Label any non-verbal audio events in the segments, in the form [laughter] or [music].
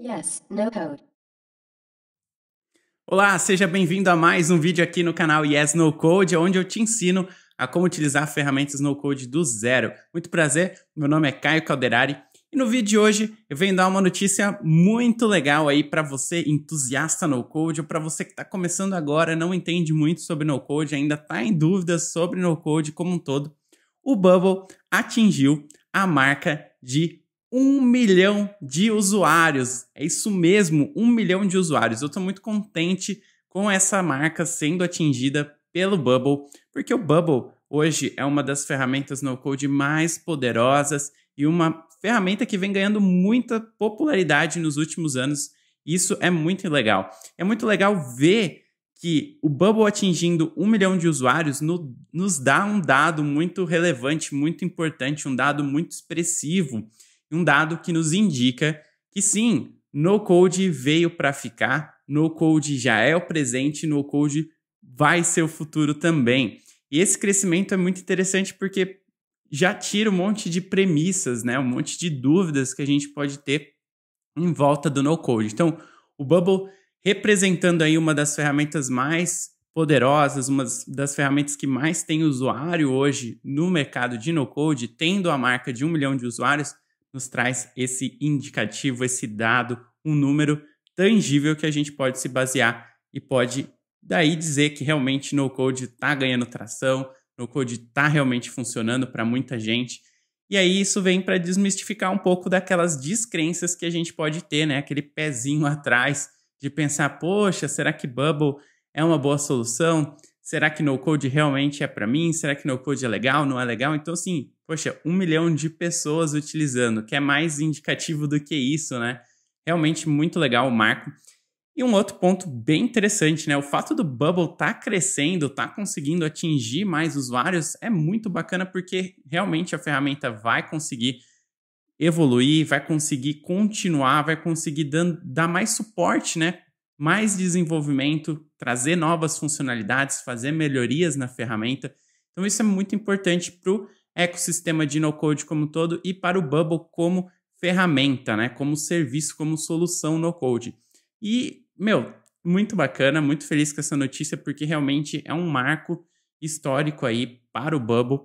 Yes, no code. Olá, seja bem-vindo a mais um vídeo aqui no canal Yes No Code, onde eu te ensino a como utilizar ferramentas no code do zero. Muito prazer, meu nome é Caio Calderari e no vídeo de hoje eu venho dar uma notícia muito legal aí para você entusiasta no code ou para você que está começando agora, não entende muito sobre no code, ainda está em dúvidas sobre no code como um todo. O Bubble atingiu a marca de um milhão de usuários. É isso mesmo, um milhão de usuários. Eu estou muito contente com essa marca sendo atingida pelo Bubble, porque o Bubble hoje é uma das ferramentas no-code mais poderosas e uma ferramenta que vem ganhando muita popularidade nos últimos anos. Isso é muito legal. É muito legal ver que o Bubble atingindo um milhão de usuários no, nos dá um dado muito relevante, muito importante, um dado muito expressivo um dado que nos indica que sim, no code veio para ficar, no code já é o presente, no code vai ser o futuro também. E esse crescimento é muito interessante porque já tira um monte de premissas, né? Um monte de dúvidas que a gente pode ter em volta do no code. Então, o Bubble representando aí uma das ferramentas mais poderosas, uma das ferramentas que mais tem usuário hoje no mercado de no-code, tendo a marca de um milhão de usuários, nos traz esse indicativo, esse dado, um número tangível que a gente pode se basear e pode daí dizer que realmente no code está ganhando tração, no code está realmente funcionando para muita gente. E aí isso vem para desmistificar um pouco daquelas descrenças que a gente pode ter, né? Aquele pezinho [laughs] atrás de pensar, poxa, será que Bubble é uma boa solução? Será que no code realmente é para mim? Será que no code é legal? Não é legal? Então, assim, poxa, um milhão de pessoas utilizando, que é mais indicativo do que isso, né? Realmente muito legal o marco. E um outro ponto bem interessante, né? O fato do Bubble estar tá crescendo, tá conseguindo atingir mais usuários é muito bacana porque realmente a ferramenta vai conseguir evoluir, vai conseguir continuar, vai conseguir dar mais suporte, né? Mais desenvolvimento, trazer novas funcionalidades, fazer melhorias na ferramenta. Então isso é muito importante para o ecossistema de no-code como todo e para o Bubble como ferramenta, né? Como serviço, como solução no-code. E, meu, muito bacana, muito feliz com essa notícia, porque realmente é um marco histórico aí para o Bubble.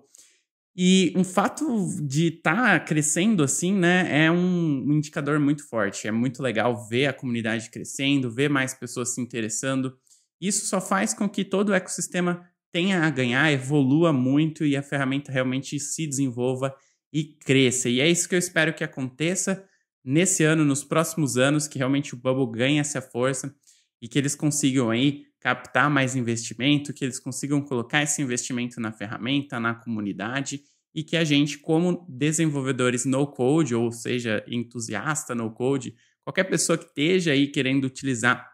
E um fato de estar tá crescendo assim, né, é um indicador muito forte. É muito legal ver a comunidade crescendo, ver mais pessoas se interessando. Isso só faz com que todo o ecossistema tenha a ganhar, evolua muito e a ferramenta realmente se desenvolva e cresça. E é isso que eu espero que aconteça nesse ano, nos próximos anos, que realmente o Bubble ganhe essa força e que eles consigam aí captar mais investimento, que eles consigam colocar esse investimento na ferramenta, na comunidade e que a gente, como desenvolvedores no code, ou seja, entusiasta no code, qualquer pessoa que esteja aí querendo utilizar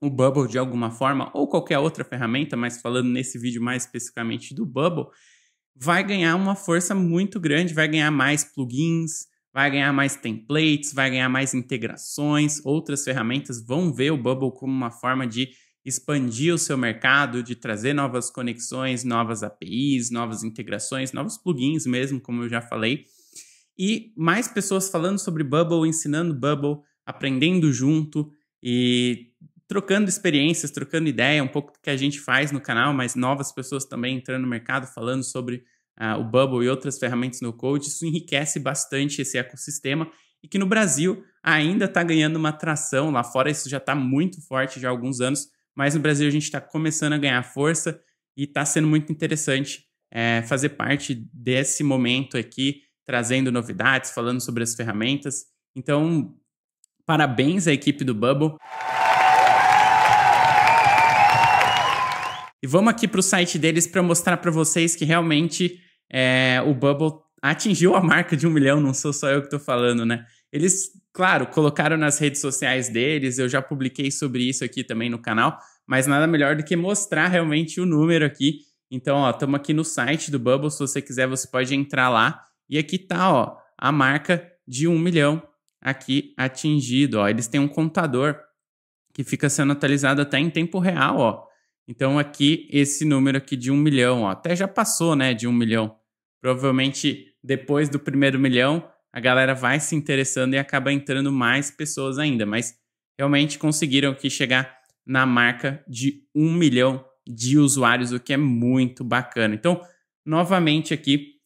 o Bubble de alguma forma ou qualquer outra ferramenta, mas falando nesse vídeo mais especificamente do Bubble, vai ganhar uma força muito grande, vai ganhar mais plugins, vai ganhar mais templates, vai ganhar mais integrações, outras ferramentas vão ver o Bubble como uma forma de expandir o seu mercado, de trazer novas conexões, novas APIs, novas integrações, novos plugins mesmo, como eu já falei. E mais pessoas falando sobre Bubble, ensinando Bubble, aprendendo junto e trocando experiências, trocando ideia, um pouco do que a gente faz no canal, mas novas pessoas também entrando no mercado, falando sobre uh, o Bubble e outras ferramentas no code. Isso enriquece bastante esse ecossistema e que no Brasil ainda está ganhando uma atração. Lá fora isso já está muito forte já há alguns anos, mas no Brasil a gente está começando a ganhar força e está sendo muito interessante é, fazer parte desse momento aqui, trazendo novidades, falando sobre as ferramentas. Então, parabéns à equipe do Bubble. E vamos aqui para o site deles para mostrar para vocês que realmente é, o Bubble atingiu a marca de um milhão, não sou só eu que estou falando, né? Eles, claro, colocaram nas redes sociais deles, eu já publiquei sobre isso aqui também no canal, mas nada melhor do que mostrar realmente o número aqui. Então, ó, estamos aqui no site do Bubble, se você quiser você pode entrar lá. E aqui está, ó, a marca de um milhão aqui atingido, ó. Eles têm um contador que fica sendo atualizado até em tempo real, ó. Então aqui esse número aqui de um milhão, ó, até já passou, né, de um milhão. Provavelmente depois do primeiro milhão a galera vai se interessando e acaba entrando mais pessoas ainda, mas realmente conseguiram aqui chegar na marca de um milhão de usuários, o que é muito bacana. Então, novamente aqui,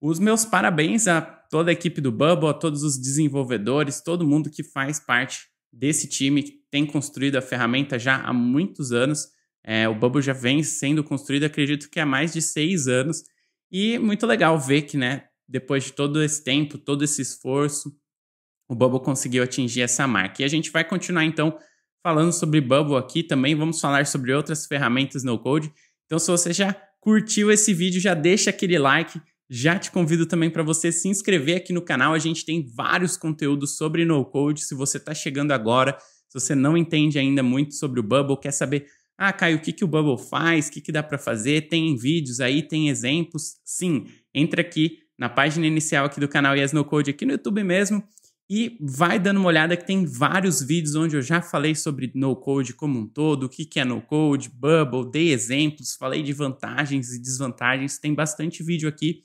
os meus parabéns a toda a equipe do Bubble, a todos os desenvolvedores, todo mundo que faz parte desse time que tem construído a ferramenta já há muitos anos é, o Bubble já vem sendo construído, acredito que há mais de seis anos. E muito legal ver que, né, depois de todo esse tempo, todo esse esforço, o Bubble conseguiu atingir essa marca. E a gente vai continuar então falando sobre Bubble aqui também, vamos falar sobre outras ferramentas no code. Então, se você já curtiu esse vídeo, já deixa aquele like. Já te convido também para você se inscrever aqui no canal. A gente tem vários conteúdos sobre no code. Se você está chegando agora, se você não entende ainda muito sobre o Bubble, quer saber ah, Caio, o que, que o Bubble faz? O que, que dá para fazer? Tem vídeos aí, tem exemplos? Sim, entra aqui na página inicial aqui do canal Yes No Code, aqui no YouTube mesmo, e vai dando uma olhada que tem vários vídeos onde eu já falei sobre no code como um todo, o que, que é no code, Bubble, dei exemplos, falei de vantagens e desvantagens. Tem bastante vídeo aqui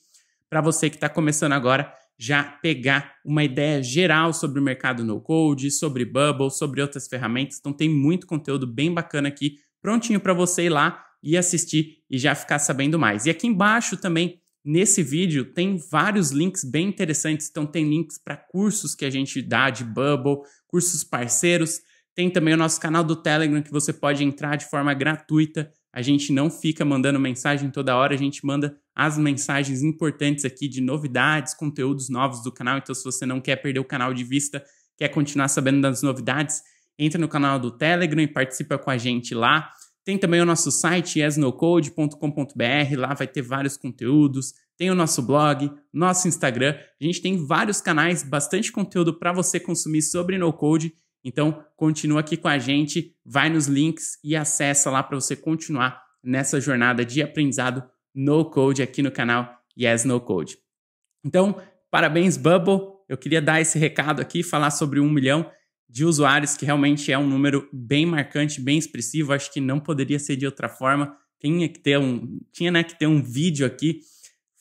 para você que está começando agora já pegar uma ideia geral sobre o mercado no code, sobre Bubble, sobre outras ferramentas. Então tem muito conteúdo bem bacana aqui prontinho para você ir lá e assistir e já ficar sabendo mais. E aqui embaixo também, nesse vídeo, tem vários links bem interessantes. Então, tem links para cursos que a gente dá de Bubble, cursos parceiros. Tem também o nosso canal do Telegram que você pode entrar de forma gratuita. A gente não fica mandando mensagem toda hora, a gente manda as mensagens importantes aqui de novidades, conteúdos novos do canal. Então, se você não quer perder o canal de vista, quer continuar sabendo das novidades, Entra no canal do Telegram e participa com a gente lá. Tem também o nosso site yesnocode.com.br, lá vai ter vários conteúdos. Tem o nosso blog, nosso Instagram. A gente tem vários canais, bastante conteúdo para você consumir sobre no code. Então, continua aqui com a gente, vai nos links e acessa lá para você continuar nessa jornada de aprendizado no code aqui no canal Yes No Code. Então, parabéns Bubble. Eu queria dar esse recado aqui, falar sobre um milhão de usuários, que realmente é um número bem marcante, bem expressivo. Acho que não poderia ser de outra forma. Tinha que ter um, tinha, né, que ter um vídeo aqui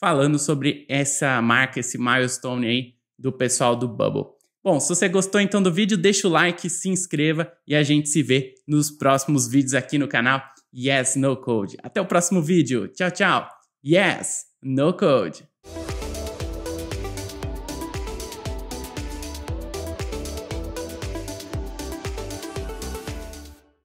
falando sobre essa marca, esse milestone aí do pessoal do Bubble. Bom, se você gostou então do vídeo, deixa o like, se inscreva e a gente se vê nos próximos vídeos aqui no canal Yes No Code. Até o próximo vídeo. Tchau, tchau. Yes No Code.